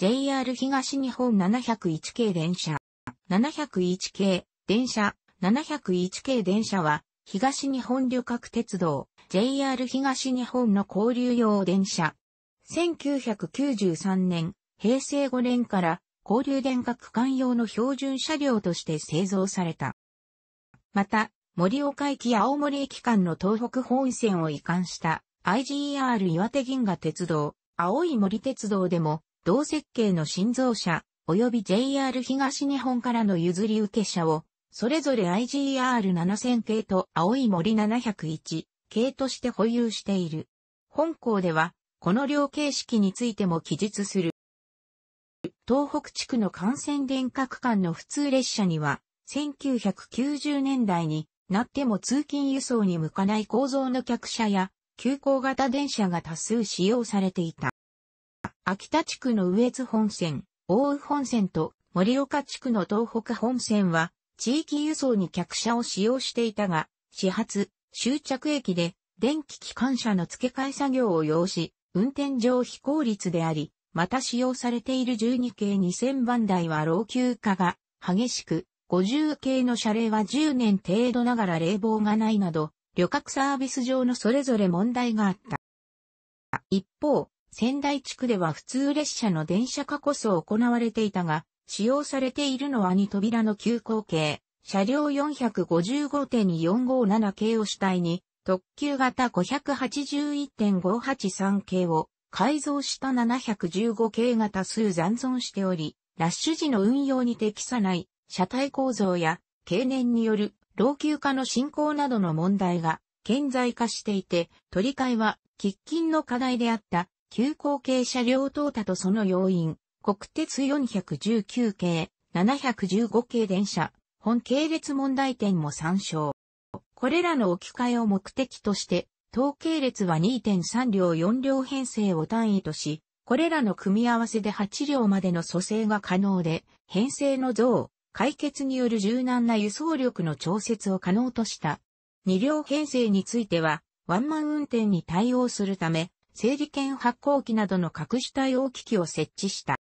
JR 東日本701系電車。701系電車。701系電車は、東日本旅客鉄道、JR 東日本の交流用電車。1993年、平成5年から、交流電化区間用の標準車両として製造された。また、森岡駅青森駅間の東北本線を移管した i g r 岩手銀河鉄道、青い森鉄道でも同設計の新造車、及び JR 東日本からの譲り受け車を、それぞれ IGR7000 系と青い森701系として保有している。本校では、この両形式についても記述する。東北地区の幹線電化区間の普通列車には、1990年代になっても通勤輸送に向かない構造の客車や、急行型電車が多数使用されていた。秋田地区の上津本線、大宇本線と盛岡地区の東北本線は、地域輸送に客車を使用していたが、始発、終着駅で、電気機関車の付け替え作業を要し、運転上非効率であり、また使用されている12系2000番台は老朽化が激しく、50系の車齢は10年程度ながら冷房がないなど、旅客サービス上のそれぞれ問題があった。一方、仙台地区では普通列車の電車化こそ行われていたが、使用されているのは2扉の急行系、車両455.457系を主体に、特急型581.583系を改造した715系型数残存しており、ラッシュ時の運用に適さない車体構造や経年による老朽化の進行などの問題が顕在化していて、取り替えは喫緊の課題であった急行系車両等多とその要因、国鉄419系、715系電車、本系列問題点も参照。これらの置き換えを目的として、統計列は2.3両4両編成を単位とし、これらの組み合わせで8両までの蘇生が可能で、編成の増、解決による柔軟な輸送力の調節を可能とした。2両編成については、ワンマン運転に対応するため、整理券発行機などの隠し対応機器を設置した。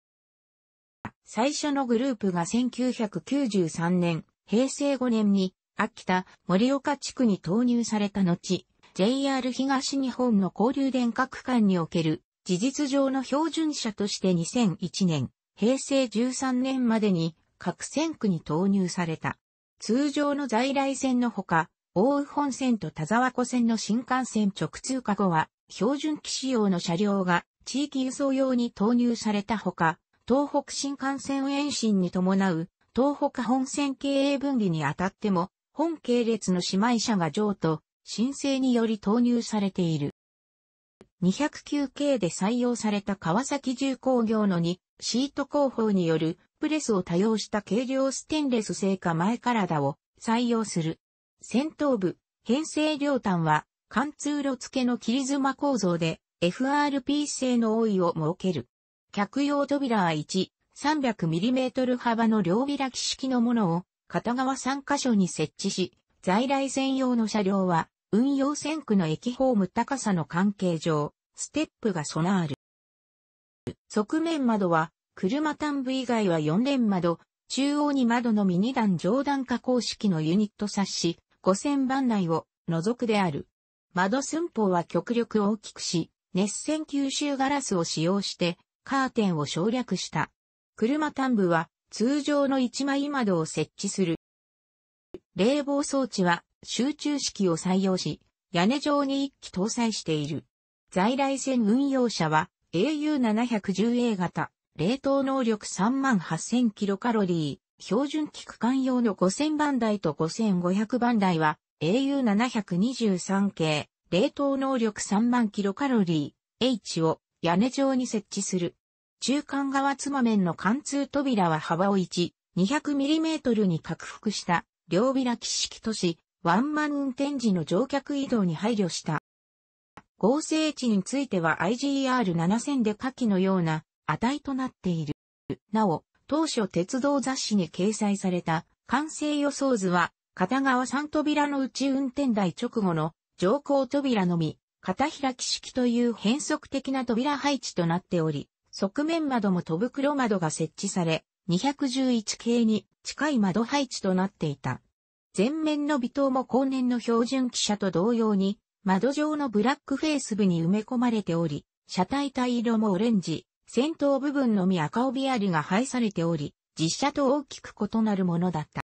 最初のグループが1993年、平成5年に、秋田、盛岡地区に投入された後、JR 東日本の交流電化区間における、事実上の標準車として2001年、平成13年までに、各線区に投入された。通常の在来線のほか、大宇本線と田沢湖線の新幹線直通過後は、標準機仕様の車両が地域輸送用に投入されたほか、東北新幹線延伸に伴う東北本線経営分離にあたっても、本系列の姉妹車が譲渡、申請により投入されている。209系で採用された川崎重工業の2シート工法によるプレスを多用した軽量ステンレス製化前体を採用する。戦闘部、編成両端は、貫通路付けの切妻構造で、FRP 製の多いを設ける。客用扉は1、300mm 幅の両開き式のものを、片側3箇所に設置し、在来専用の車両は、運用線区の駅ホーム高さの関係上、ステップが備わる。側面窓は、車単部以外は4連窓、中央に窓のミニ段上段加工式のユニット冊子、五千番内を除くである。窓寸法は極力大きくし、熱線吸収ガラスを使用してカーテンを省略した。車端部は通常の一枚窓を設置する。冷房装置は集中式を採用し、屋根上に一機搭載している。在来線運用車は AU710A 型、冷凍能力 38000kcal、標準機区間用の5000番台と5500番台は AU723 系、冷凍能力3万キロカロリー、H を屋根状に設置する。中間側つま面の貫通扉は幅を1、200mm に拡幅した両開き式都市、ワンマン運転時の乗客移動に配慮した。合成値については IGR7000 で下記のような値となっている。なお、当初鉄道雑誌に掲載された完成予想図は、片側3扉の内運転台直後の乗降扉のみ、片開き式という変則的な扉配置となっており、側面窓も戸袋窓が設置され、211系に近い窓配置となっていた。前面の微灯も後年の標準汽車と同様に、窓上のブラックフェイス部に埋め込まれており、車体体色もオレンジ、先頭部分のみ赤帯ありが配されており、実車と大きく異なるものだった。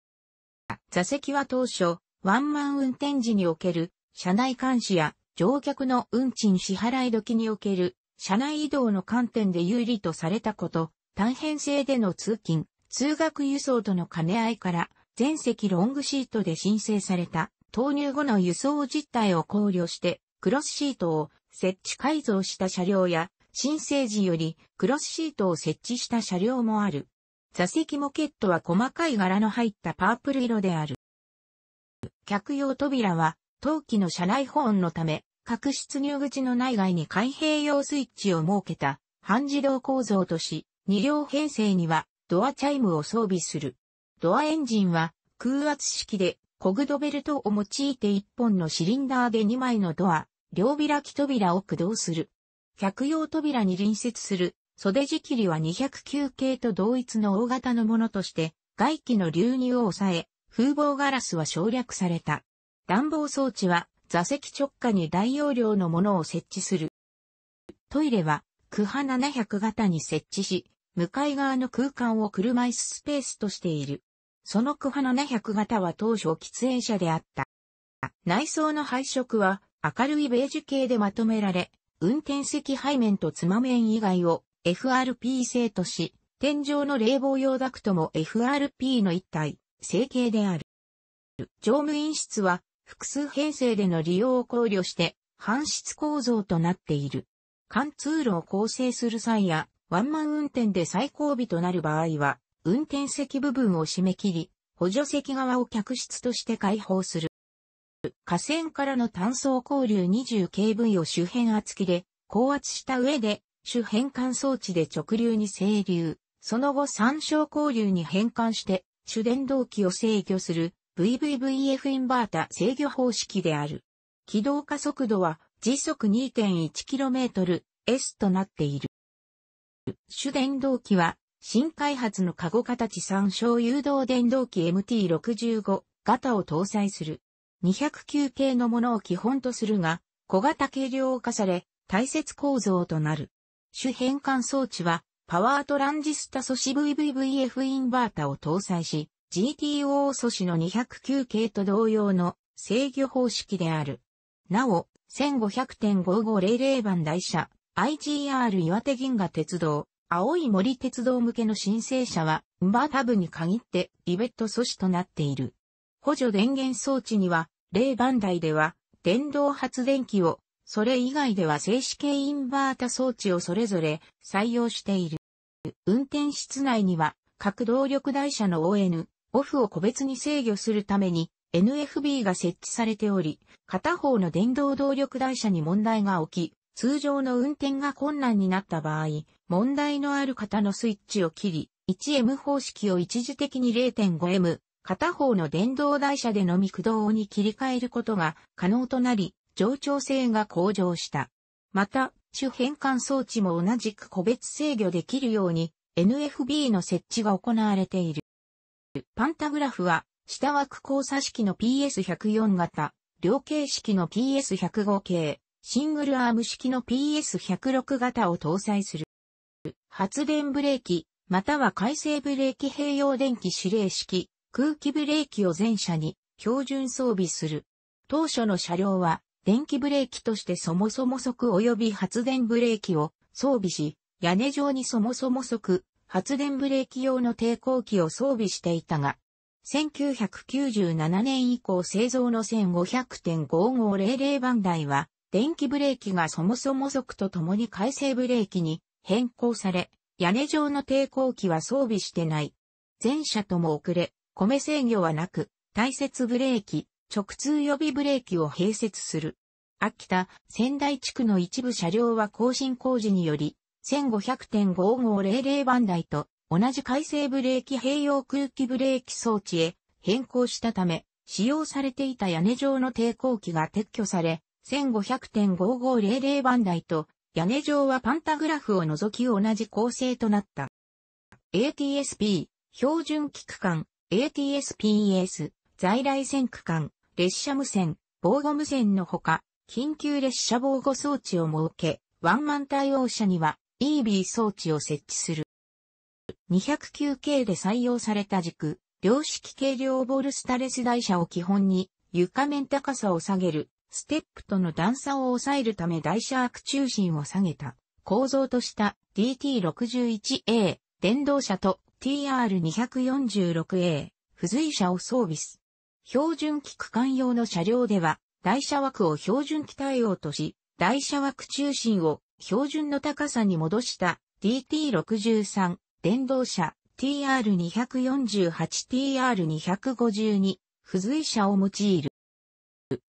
座席は当初、ワンマン運転時における、車内監視や乗客の運賃支払い時における、車内移動の観点で有利とされたこと、単編成での通勤、通学輸送との兼ね合いから、全席ロングシートで申請された、投入後の輸送実態を考慮して、クロスシートを設置改造した車両や、新生児よりクロスシートを設置した車両もある。座席モケットは細かい柄の入ったパープル色である。客用扉は、陶器の車内保温のため、各出入口の内外に開閉用スイッチを設けた半自動構造とし、2両編成にはドアチャイムを装備する。ドアエンジンは空圧式でコグドベルトを用いて1本のシリンダーで2枚のドア、両開き扉を駆動する。客用扉に隣接する袖仕切りは209系と同一の大型のものとして、外気の流入を抑え、風防ガラスは省略された。暖房装置は座席直下に大容量のものを設置する。トイレは、クハ700型に設置し、向かい側の空間を車椅子スペースとしている。そのクハ700型は当初喫煙者であった。内装の配色は明るいベージュ系でまとめられ、運転席背面とつま面以外を FRP 製とし、天井の冷房用ダクトも FRP の一体、成形である。乗務員室は複数編成での利用を考慮して、搬出構造となっている。貫通路を構成する際や、ワンマン運転で最後尾となる場合は、運転席部分を締め切り、補助席側を客室として開放する。河川からの単素交流 20kV を周辺圧機で高圧した上で、主変換装置で直流に整流、その後参照交流に変換して、主電動機を制御する VVVF インバータ制御方式である。起動加速度は時速 2.1km S となっている。主電動機は新開発のカゴ形参照誘導電動機 MT65 型を搭載する。209系のものを基本とするが、小型軽量化され、大切構造となる。主変換装置は、パワートランジスタ素子 VVVF インバータを搭載し、GTO 素子の209系と同様の制御方式である。なお、1500.5500番台車、IGR 岩手銀河鉄道、青い森鉄道向けの申請者は、バータ部に限って、リベット素子となっている。補助電源装置には、例番台では、電動発電機を、それ以外では静止系インバータ装置をそれぞれ採用している。運転室内には、各動力台車の ON、オフを個別に制御するために NFB が設置されており、片方の電動動力台車に問題が起き、通常の運転が困難になった場合、問題のある方のスイッチを切り、1M 方式を一時的に 0.5M、片方の電動台車でのみ駆動に切り替えることが可能となり、冗長性が向上した。また、主変換装置も同じく個別制御できるように NFB の設置が行われている。パンタグラフは、下枠交差式の PS104 型、両形式の PS105 系、シングルアーム式の PS106 型を搭載する。発電ブレーキ、または回生ブレーキ併用電気指令式、空気ブレーキを全車に標準装備する。当初の車両は電気ブレーキとしてそもそも速及び発電ブレーキを装備し、屋根上にそもそも速、発電ブレーキ用の抵抗器を装備していたが、1997年以降製造の1500.5500番台は、電気ブレーキがそもそも速とともに回生ブレーキに変更され、屋根上の抵抗器は装備してない。全車とも遅れ、米制御はなく、大雪ブレーキ、直通予備ブレーキを併設する。秋田、仙台地区の一部車両は更新工事により、1500.5500番台と同じ改正ブレーキ併用空気ブレーキ装置へ変更したため、使用されていた屋根上の抵抗器が撤去され、1500.5500番台と屋根上はパンタグラフを除き同じ構成となった。ATSP、標準機区間、ATSPS、在来線区間、列車無線、防護無線のほか、緊急列車防護装置を設け、ワンマン対応車には EB 装置を設置する。209系で採用された軸、量式軽量ボルスタレス台車を基本に床面高さを下げる、ステップとの段差を抑えるため台車アク中心を下げた構造とした DT61A 電動車と TR246A、付随車を装備す。標準機区間用の車両では、台車枠を標準機対応とし、台車枠中心を標準の高さに戻した DT63 電動車 TR248TR252 付随車を用いる。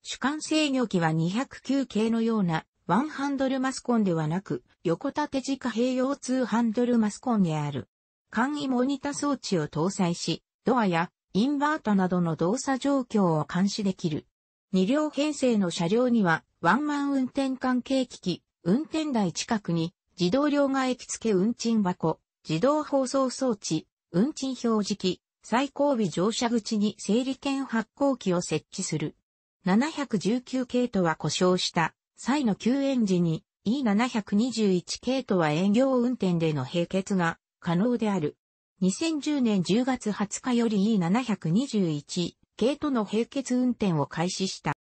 主管制御機は209系のようなワンハンドルマスコンではなく横縦軸併用2ハンドルマスコンである。簡易モニタ装置を搭載し、ドアやインバートなどの動作状況を監視できる。2両編成の車両には、ワンマン運転関係機器、運転台近くに、自動両替機付け運賃箱、自動放送装置、運賃表示機、最後尾乗車口に整理券発行機を設置する。719系統は故障した際の救援時に E721 系統は営業運転での並結が可能である。2010年10月20日より E721 系との並結運転を開始した。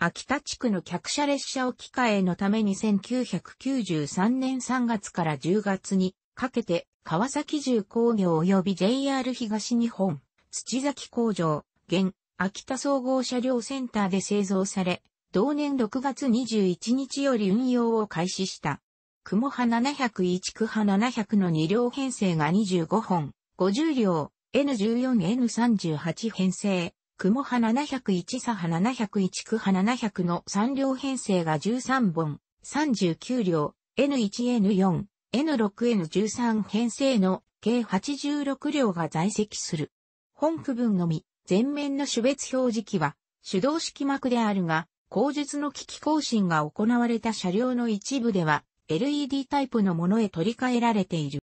秋田地区の客車列車置き換えのために1993年3月から10月にかけて川崎重工業及び JR 東日本、土崎工場、現、秋田総合車両センターで製造され、同年6月21日より運用を開始した。雲波701区波700の2両編成が25本、50両、N14N38 編成、雲波701左波701区波700の3両編成が13本、39両、N1N4、N6N13 編成の計86両が在籍する。本区分のみ、前面の種別表示器は、手動式幕であるが、後述の機器更新が行われた車両の一部では、LED タイプのものへ取り替えられている。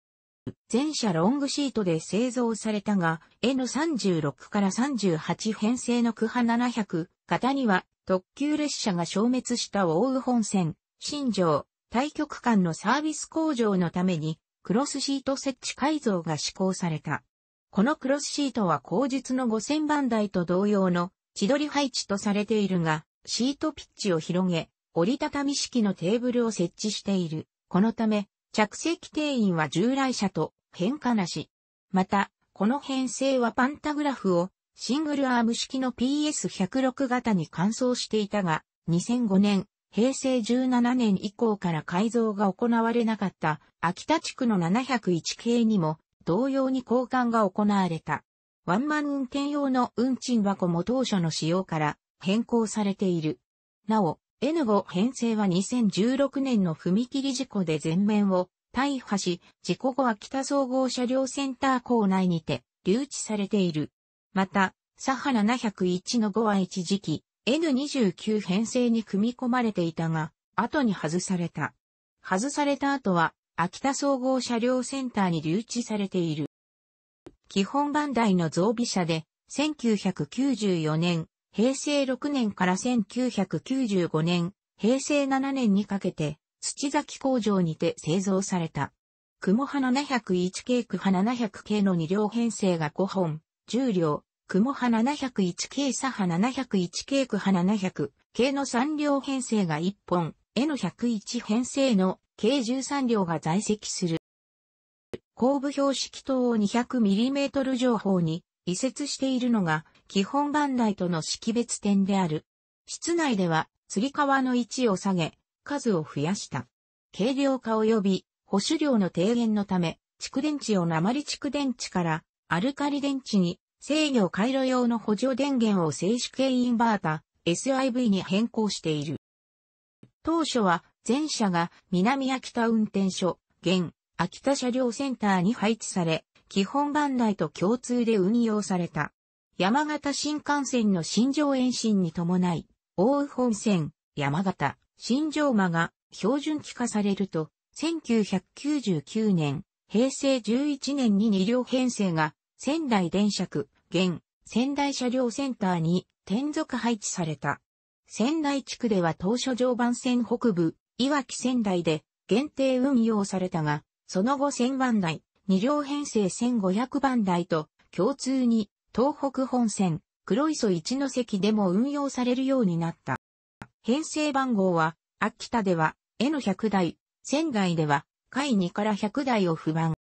全車ロングシートで製造されたが、N36 から38編成のクハ700型には特急列車が消滅した大宇本線、新城、対局間のサービス工場のためにクロスシート設置改造が施行された。このクロスシートは後述の5000番台と同様の千鳥配置とされているが、シートピッチを広げ、折りたたみ式のテーブルを設置している。このため、着席定員は従来車と変化なし。また、この編成はパンタグラフをシングルアーム式の PS106 型に換装していたが、2005年、平成17年以降から改造が行われなかった秋田地区の701系にも同様に交換が行われた。ワンマン運転用の運賃箱も当初の仕様から変更されている。なお、N5 編成は2016年の踏切事故で全面を大破し、事故後は北総合車両センター構内にて留置されている。また、サハラ701の5は一時期、N29 編成に組み込まれていたが、後に外された。外された後は、秋田総合車両センターに留置されている。基本番台の増備車で、1994年、平成6年から1995年、平成7年にかけて、土崎工場にて製造された。雲波701 k 区波700 k の2両編成が5本、10両、雲波701 k 左派701 k 区波700 k の3両編成が1本、N101 編成の計13両が在籍する。後部標識等を 200mm 上方に移設しているのが基本元来との識別点である。室内では、釣り革の位置を下げ、数を増やした。軽量化及び保守量の低減のため、蓄電池を鉛蓄電池からアルカリ電池に制御回路用の補助電源を静止系インバータ SIV に変更している。当初は前車が南秋田運転所、現秋田車両センターに配置され、基本番台と共通で運用された。山形新幹線の新庄延伸に伴い、大宇本線、山形、新城間が標準化されると、1999年、平成11年に2両編成が仙台電車区、現、仙台車両センターに転属配置された。仙台地区では当初常磐線北部、いわき仙台で限定運用されたが、その後1000番台、2両編成1500番台と共通に東北本線、黒磯一の関でも運用されるようになった。編成番号は、秋田では N100 台、仙台では、海2から100台を不満。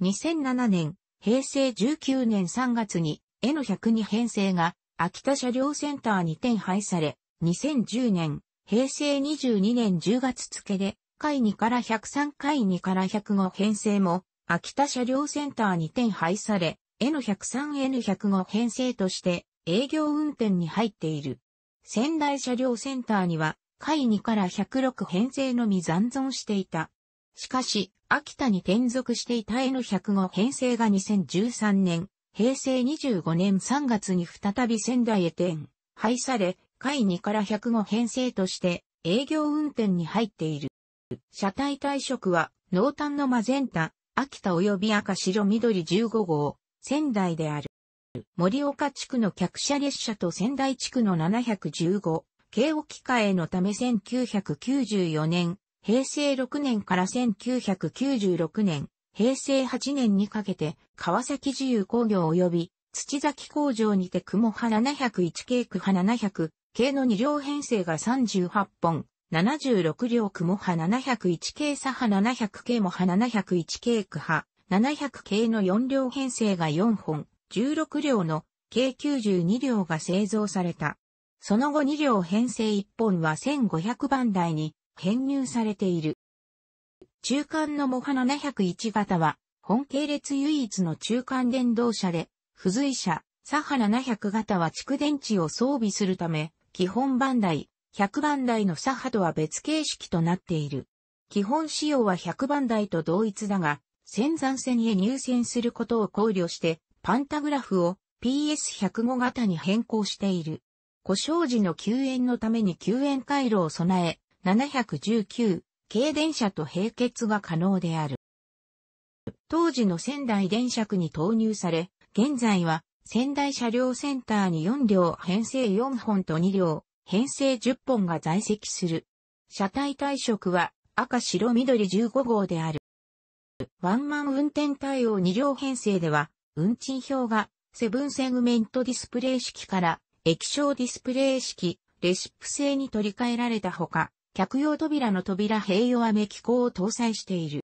2007年、平成19年3月に N102 編成が秋田車両センターに転廃され、2010年、平成22年10月付で、位2から103位2から105編成も、秋田車両センターに転廃され、N103N105 編成として営業運転に入っている。仙台車両センターには、位2から106編成のみ残存していた。しかし、秋田に転属していた N105 編成が2013年、平成25年3月に再び仙台へ転、廃され、位2から105編成として営業運転に入っている。車体退職は、濃淡のマゼンタ、秋田及び赤白緑15号、仙台である。森岡地区の客車列車と仙台地区の715京置き換のため1994年、平成6年から1996年、平成8年にかけて川崎自由工業及び土崎工場にて雲派701系区派700系の2両編成が38本、76両雲派701系左派700系も派701系区派、700系の4両編成が4本、16両の計92両が製造された。その後2両編成1本は1500番台に編入されている。中間のモハ701型は、本系列唯一の中間電動車で、付随車、サハ700型は蓄電池を装備するため、基本番台、100番台のサハとは別形式となっている。基本仕様は100番台と同一だが、仙山線へ入線することを考慮して、パンタグラフを PS105 型に変更している。故障時の救援のために救援回路を備え、719軽電車と並結が可能である。当時の仙台電車区に投入され、現在は仙台車両センターに4両編成4本と2両編成10本が在籍する。車体退色は赤白緑15号である。ワンマン運転対応2両編成では、運賃表がセブンセグメントディスプレイ式から液晶ディスプレイ式、レシプ製に取り替えられたほか、客用扉の扉併用アメ機構を搭載している。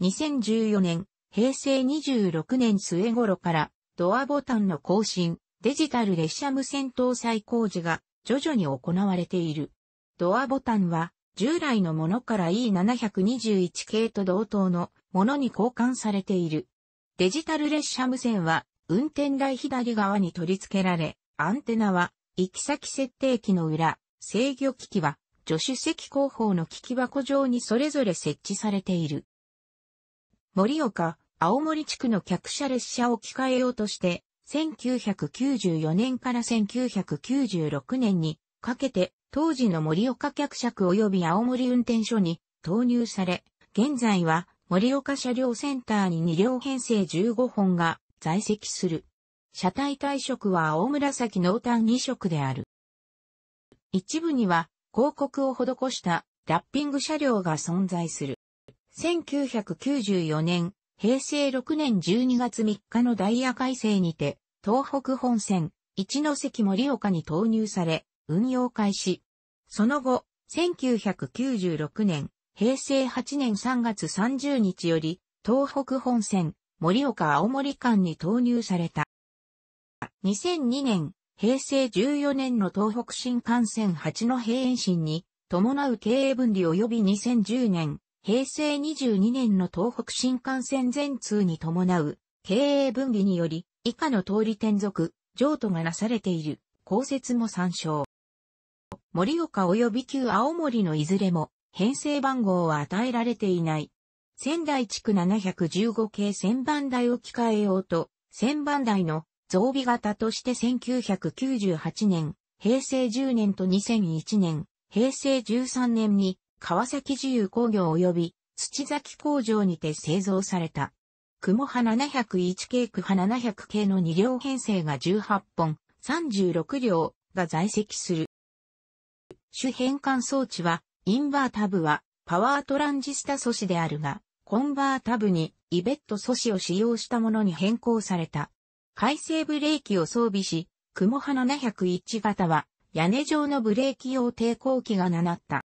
2014年、平成26年末頃からドアボタンの更新、デジタル列車無線搭載工事が徐々に行われている。ドアボタンは従来のものから E721 系と同等のものに交換されている。デジタル列車無線は運転台左側に取り付けられ、アンテナは行き先設定機の裏、制御機器は助手席後方の機器箱上にそれぞれ設置されている。盛岡、青森地区の客車列車を機械うとして、1994年から1996年にかけて当時の盛岡客尺及び青森運転所に投入され、現在は盛岡車両センターに2両編成15本が在籍する。車体退職は青紫濃淡2色である。一部には広告を施したラッピング車両が存在する。1994年、平成6年12月3日のダイヤ改正にて、東北本線、一ノ関盛岡に投入され、運用開始。その後、1996年、平成8年3月30日より、東北本線、盛岡青森間に投入された。2002年、平成14年の東北新幹線8の閉園新に伴う経営分離及び2010年、平成22年の東北新幹線全通に伴う経営分離により以下の通り転属、譲渡がなされている公説も参照。盛岡及び旧青森のいずれも編成番号は与えられていない。仙台地区715系千番台を機ようと、千番台の増備型として1998年、平成10年と2001年、平成13年に川崎自由工業及び土崎工場にて製造された。雲派701系区派700系の2両編成が18本、36両が在籍する。主変換装置は、インバータブは、パワートランジスタ素子であるが、コンバータブに、イベット素子を使用したものに変更された。回生ブレーキを装備し、雲花701型は、屋根状のブレーキ用抵抗器が7った。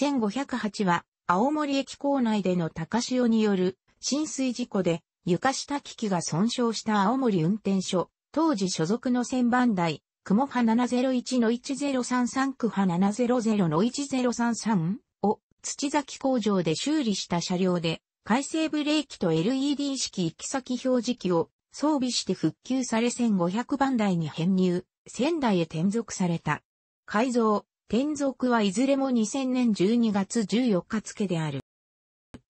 1508は、青森駅構内での高潮による浸水事故で床下機器が損傷した青森運転所、当時所属の旋番台、雲波701-1033区波700-1033を土崎工場で修理した車両で、回生ブレーキと LED 式行き先表示器を装備して復旧され1500番台に編入、仙台へ転属された。改造、転属はいずれも2000年12月14日付である。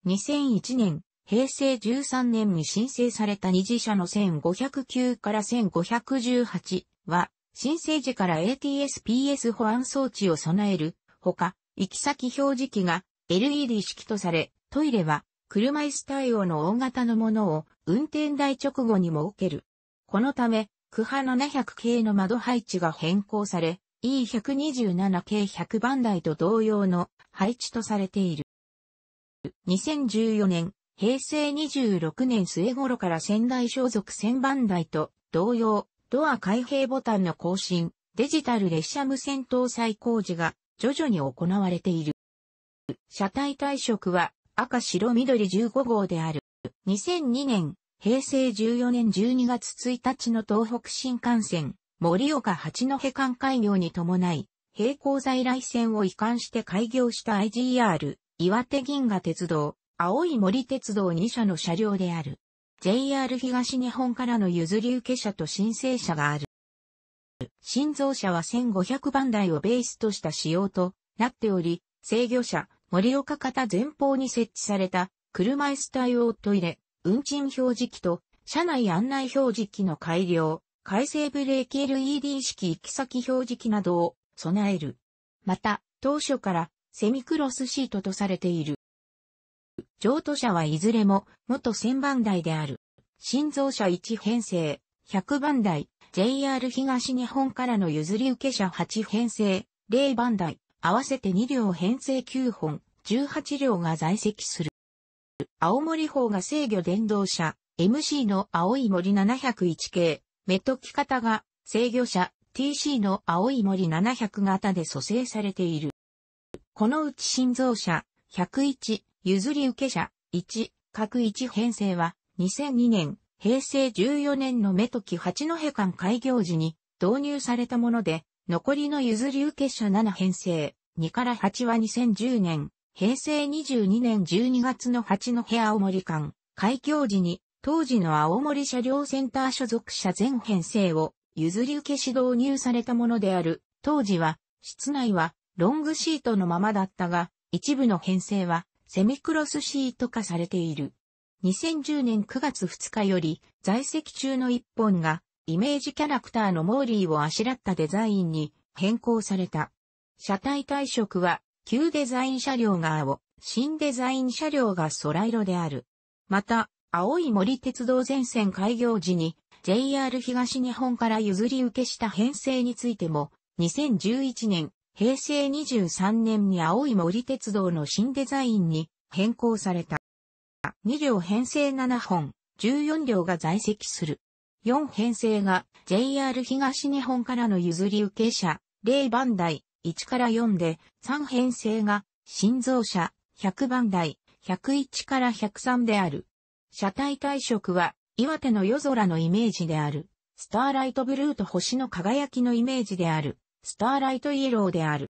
2001年、平成13年に申請された二次車の1509から1518は、新生時から ATSPS 保安装置を備える、ほか、行き先表示器が LED 式とされ、トイレは車椅子対応の大型のものを運転台直後に設ける。このため、クハ700系の窓配置が変更され、E127 系100番台と同様の配置とされている。2014年、平成26年末頃から仙台所属1000番台と同様、ドア開閉ボタンの更新、デジタル列車無線搭載工事が徐々に行われている。車体退色は赤白緑15号である。2002年、平成14年12月1日の東北新幹線、盛岡八戸間開業に伴い、並行在来線を移管して開業した IGR、岩手銀河鉄道、青い森鉄道2社の車両である。JR 東日本からの譲り受け者と申請者がある。新造車は1500番台をベースとした仕様となっており、制御車、盛岡方前方に設置された車椅子対応トイレ、運賃表示器と車内案内表示器の改良、改正ブレーキ LED 式行き先表示器などを備える。また、当初からセミクロスシートとされている。譲渡者はいずれも元千番台である。新造者1編成、100番台、JR 東日本からの譲り受け者8編成、0番台、合わせて2両編成9本、18両が在籍する。青森方が制御電動車、MC の青い森701系、メトキ型が制御車、TC の青い森700型で蘇生されている。このうち新造車、101、譲り受け者、1、各1編成は、2002年、平成14年の目時八戸間開業時に導入されたもので、残りの譲り受け者7編成、2から8は2010年、平成22年12月の八戸青森間、開業時に、当時の青森車両センター所属者全編成を譲り受けし導入されたものである。当時は、室内はロングシートのままだったが、一部の編成はセミクロスシート化されている。2010年9月2日より在籍中の一本がイメージキャラクターのモーリーをあしらったデザインに変更された。車体体色は旧デザイン車両が青、新デザイン車両が空色である。また、青い森鉄道全線開業時に JR 東日本から譲り受けした編成についても2011年平成23年に青い森鉄道の新デザインに変更された。2両編成7本、14両が在籍する。4編成が JR 東日本からの譲り受け車、0番台、1から4で、3編成が新造車、100番台、101から103である。車体体色は岩手の夜空のイメージである。スターライトブルーと星の輝きのイメージである。スターライトイエローである。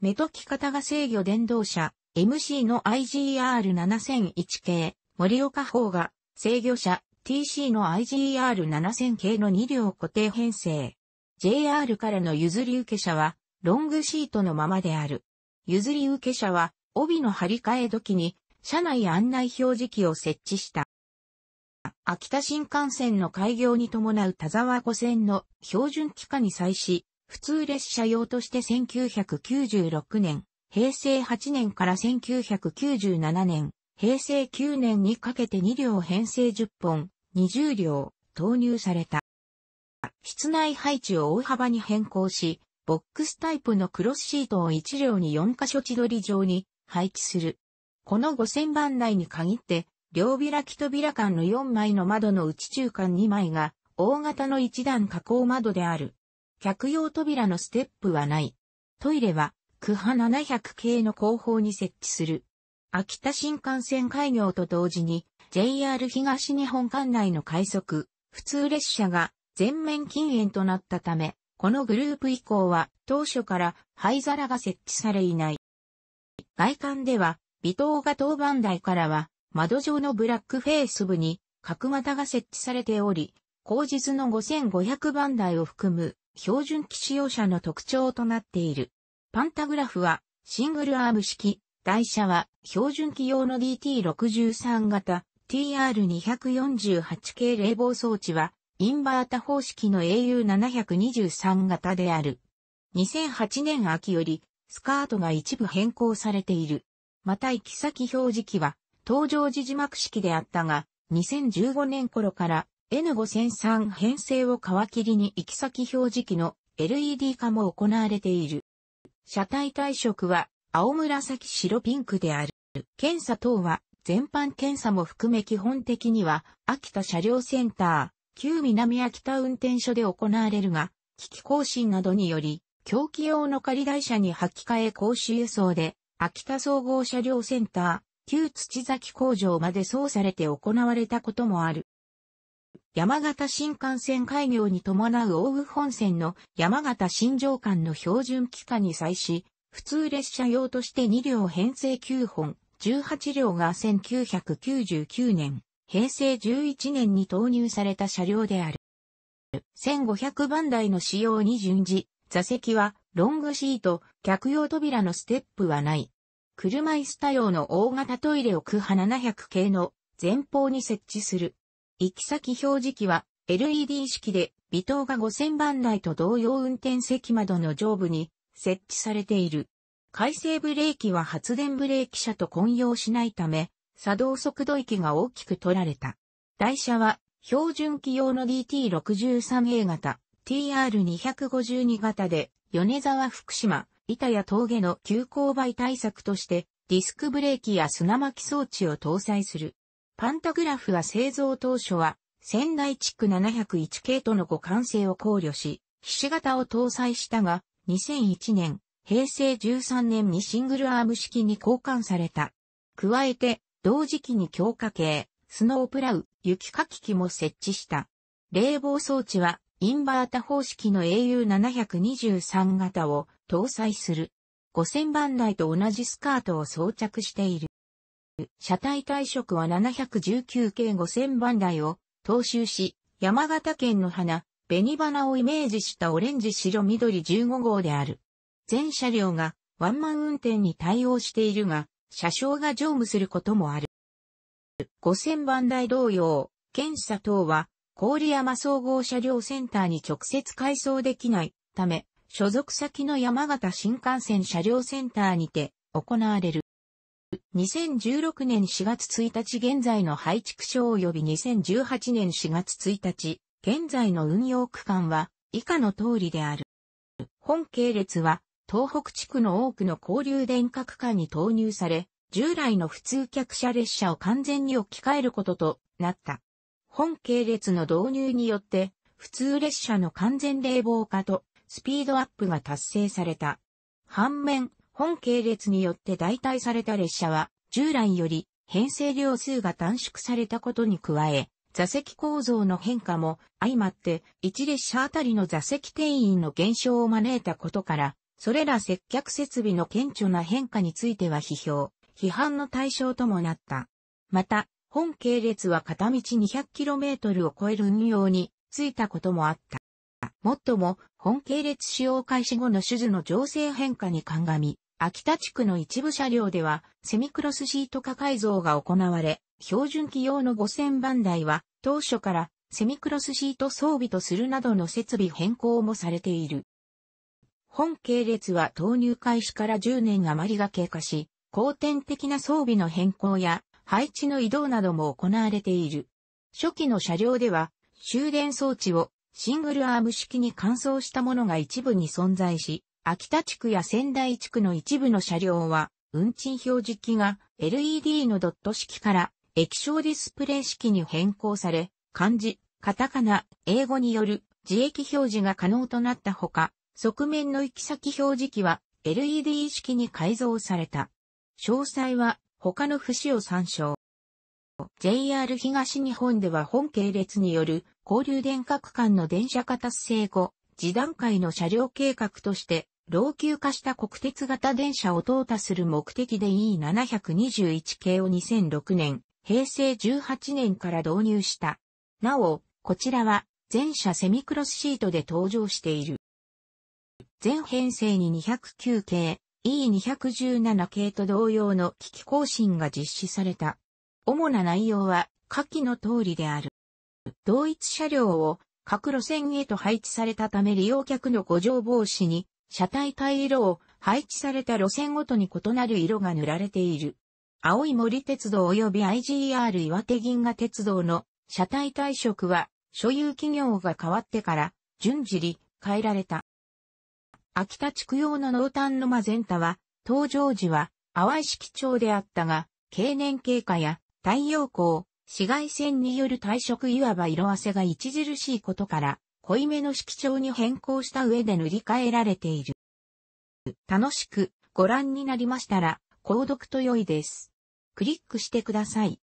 目解き方が制御電動車、MC の IGR7001 系、森岡方が制御車、TC の IGR7000 系の2両固定編成。JR からの譲り受け車は、ロングシートのままである。譲り受け車は、帯の張り替え時に、車内案内表示器を設置した。秋田新幹線の開業に伴う田沢湖線の標準期間に際し、普通列車用として1996年、平成8年から1997年、平成9年にかけて2両編成10本、20両投入された。室内配置を大幅に変更し、ボックスタイプのクロスシートを1両に4箇所千鳥状に配置する。この5000番内に限って、両開き扉間の4枚の窓の内中間2枚が、大型の一段加工窓である。客用扉のステップはない。トイレは、区派700系の後方に設置する。秋田新幹線開業と同時に、JR 東日本管内の快速、普通列車が全面禁煙となったため、このグループ以降は当初から灰皿が設置されいない。外観では、微糖が当番台からは、窓上のブラックフェイス部に角型が設置されており、後日の5500番台を含む標準機使用車の特徴となっている。パンタグラフはシングルアーム式、台車は標準機用の DT63 型 TR248 系冷房装置はインバータ方式の AU723 型である。2008年秋よりスカートが一部変更されている。また行き先表示機は登場時字幕式であったが、2015年頃から N5003 編成を皮切りに行き先表示器の LED 化も行われている。車体体色は青紫白ピンクである。検査等は全般検査も含め基本的には秋田車両センター、旧南秋田運転所で行われるが、機器更新などにより、狂気用の仮台車に履き替え講習輸送で、秋田総合車両センター、旧土崎工場まで送されて行われたこともある。山形新幹線開業に伴う大宇本線の山形新城間の標準期間に際し、普通列車用として2両編成9本、18両が1999年、平成11年に投入された車両である。1500番台の使用に準じ、座席はロングシート、客用扉のステップはない。車椅子多用の大型トイレを区派700系の前方に設置する。行き先表示器は LED 式で、微灯が5000番台と同様運転席窓の上部に設置されている。回生ブレーキは発電ブレーキ車と混用しないため、作動速度域が大きく取られた。台車は標準機用の DT63A 型、TR252 型で、米沢福島、板谷峠の急勾配対策として、ディスクブレーキや砂巻装置を搭載する。パンタグラフは製造当初は、仙台地区701系との互換性を考慮し、菱し形を搭載したが、2001年、平成13年にシングルアーム式に交換された。加えて、同時期に強化系、スノープラウ、雪かき機も設置した。冷房装置は、インバータ方式の AU723 型を搭載する。5000番台と同じスカートを装着している。車体退職は719系5000番台を踏襲し、山形県の花、紅花をイメージしたオレンジ白緑15号である。全車両がワンマン運転に対応しているが、車掌が乗務することもある。5000番台同様、検査等は、郡山総合車両センターに直接改装できないため、所属先の山形新幹線車両センターにて行われる。2016年4月1日現在の配置区及び2018年4月1日、現在の運用区間は以下の通りである。本系列は東北地区の多くの交流電化区間に投入され、従来の普通客車列車を完全に置き換えることとなった。本系列の導入によって、普通列車の完全冷房化とスピードアップが達成された。反面、本系列によって代替された列車は、従来より編成量数が短縮されたことに加え、座席構造の変化も相まって1列車あたりの座席定員の減少を招いたことから、それら接客設備の顕著な変化については批評、批判の対象ともなった。また、本系列は片道 200km を超える運用についたこともあった。もっとも、本系列使用開始後の手術の情勢変化に鑑み、秋田地区の一部車両では、セミクロスシート化改造が行われ、標準機用の5000番台は、当初からセミクロスシート装備とするなどの設備変更もされている。本系列は投入開始から10年余りが経過し、後天的な装備の変更や配置の移動なども行われている。初期の車両では終電装置をシングルアーム式に換装したものが一部に存在し、秋田地区や仙台地区の一部の車両は、運賃表示機が LED のドット式から液晶ディスプレイ式に変更され、漢字、カタカナ、英語による自液表示が可能となったほか、側面の行き先表示機は LED 式に改造された。詳細は他の節を参照。JR 東日本では本系列による交流電化区間の電車化達成後、次段階の車両計画として老朽化した国鉄型電車を淘汰する目的で E721 系を2006年、平成18年から導入した。なお、こちらは全車セミクロスシートで登場している。全編成に209系、E217 系と同様の機器更新が実施された。主な内容は下記の通りである。同一車両を各路線へと配置されたため利用客の誤乗防止に車体灰色を配置された路線ごとに異なる色が塗られている。青い森鉄道及び IGR 岩手銀河鉄道の車体退色は所有企業が変わってから順次変えられた。秋田地区用の濃淡のマゼンタは登場時は淡い色調であったが経年経過や太陽光、紫外線による退色いわば色褪せが著しいことから濃いめの色調に変更した上で塗り替えられている。楽しくご覧になりましたら、購読と良いです。クリックしてください。